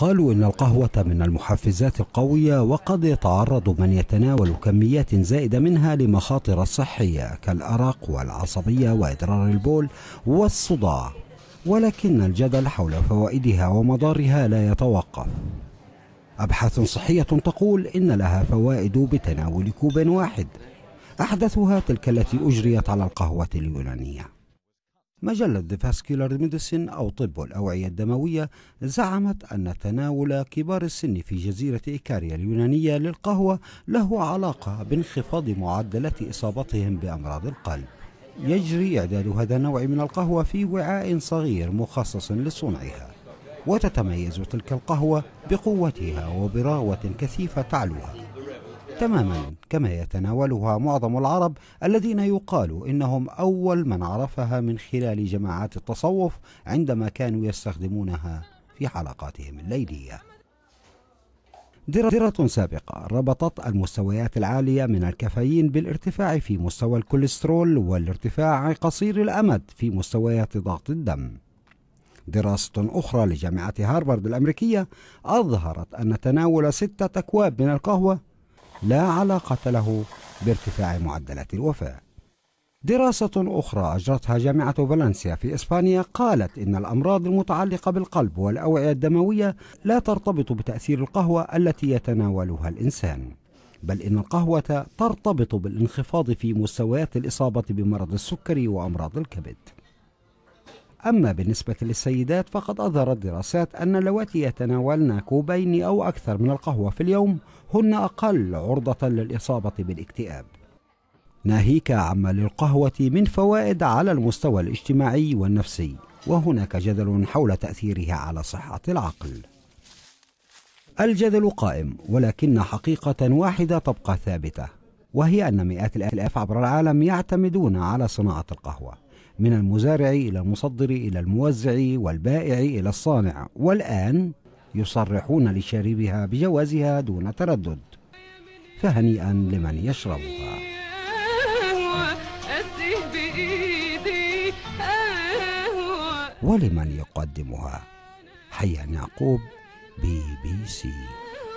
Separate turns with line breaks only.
قالوا إن القهوة من المحفزات القوية وقد يتعرض من يتناول كميات زائدة منها لمخاطر صحية كالأرق والعصبية وإدرار البول والصداع ولكن الجدل حول فوائدها ومضارها لا يتوقف أبحاث صحية تقول إن لها فوائد بتناول كوب واحد أحدثها تلك التي أجريت على القهوة اليونانية مجلة The Vascular Medicine أو طب الأوعية الدموية زعمت أن تناول كبار السن في جزيرة إيكاريا اليونانية للقهوة له علاقة بانخفاض معدلات إصابتهم بأمراض القلب يجري إعداد هذا النوع من القهوة في وعاء صغير مخصص لصنعها وتتميز تلك القهوة بقوتها وبراوة كثيفة تعلوها تماما كما يتناولها معظم العرب الذين يقال انهم اول من عرفها من خلال جماعات التصوف عندما كانوا يستخدمونها في حلقاتهم الليليه دراسة سابقة ربطت المستويات العالية من الكافيين بالارتفاع في مستوى الكوليسترول والارتفاع قصير الأمد في مستويات ضغط الدم. دراسة أخرى لجامعة هارفارد الأمريكية أظهرت أن تناول ستة أكواب من القهوة لا علاقة له بارتفاع معدلات الوفاة دراسة أخرى أجرتها جامعة فالنسيا في إسبانيا قالت إن الأمراض المتعلقة بالقلب والأوعية الدموية لا ترتبط بتأثير القهوة التي يتناولها الإنسان بل إن القهوة ترتبط بالانخفاض في مستويات الإصابة بمرض السكري وأمراض الكبد أما بالنسبة للسيدات فقد أظهرت دراسات أن اللواتي يتناولن كوبين أو أكثر من القهوة في اليوم هن أقل عرضة للإصابة بالاكتئاب ناهيك عما للقهوة من فوائد على المستوى الاجتماعي والنفسي وهناك جدل حول تأثيرها على صحة العقل الجدل قائم ولكن حقيقة واحدة تبقى ثابتة وهي أن مئات الآلاف عبر العالم يعتمدون على صناعة القهوة من المزارع إلى المصدر إلى الموزع والبائع إلى الصانع والآن يصرحون لشاربها بجوازها دون تردد فهنيئا لمن يشربها ولمن يقدمها حيا يعقوب بي بي سي